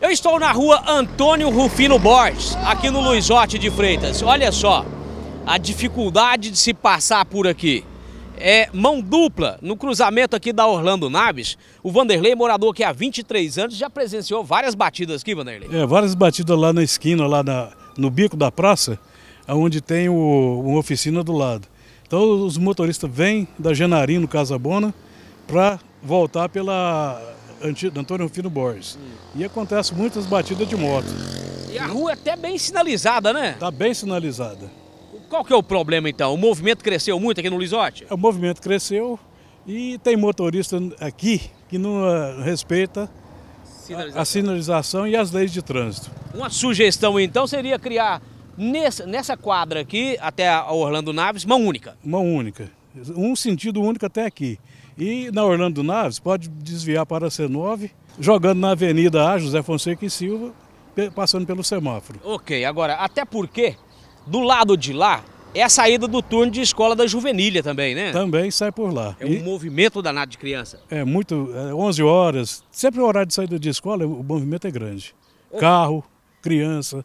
Eu estou na rua Antônio Rufino Borges, aqui no Luizote de Freitas. Olha só, a dificuldade de se passar por aqui. É mão dupla no cruzamento aqui da Orlando Naves. O Vanderlei, morador aqui há 23 anos, já presenciou várias batidas aqui, Vanderlei. É, várias batidas lá na esquina, lá na, no bico da praça, onde tem o, uma oficina do lado. Então os motoristas vêm da Janarino, Casabona, para voltar pela Antônio Rufino Borges. E acontece muitas batidas de moto. E a rua é até bem sinalizada, né? Está bem sinalizada. Qual que é o problema então? O movimento cresceu muito aqui no Lisote? É, o movimento cresceu e tem motorista aqui que não ah, respeita sinalização. A, a sinalização e as leis de trânsito. Uma sugestão então seria criar nessa, nessa quadra aqui, até a Orlando Naves, mão única. Mão única um sentido único até aqui. E na Orlando Naves pode desviar para a C9, jogando na Avenida A José Fonseca e Silva, passando pelo semáforo. Ok, agora, até porque do lado de lá é a saída do turno de escola da juvenilha também, né? Também sai por lá. É um e... movimento danado de criança. É muito, é 11 horas, sempre o horário de saída de escola, o movimento é grande. Carro, criança.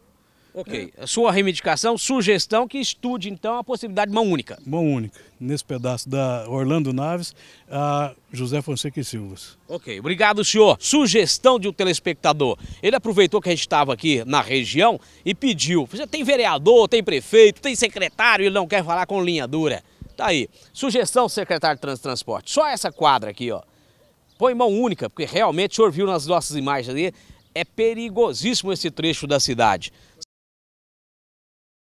Ok. É. Sua reivindicação, sugestão que estude então a possibilidade de mão única. Mão única, nesse pedaço da Orlando Naves a José Fonseca e Silvas. Ok, obrigado senhor. Sugestão de um telespectador. Ele aproveitou que a gente estava aqui na região e pediu. tem vereador, tem prefeito, tem secretário, ele não quer falar com linha dura. Tá aí. Sugestão, secretário de Transporte. Só essa quadra aqui, ó. Põe mão única, porque realmente o senhor viu nas nossas imagens ali, é perigosíssimo esse trecho da cidade.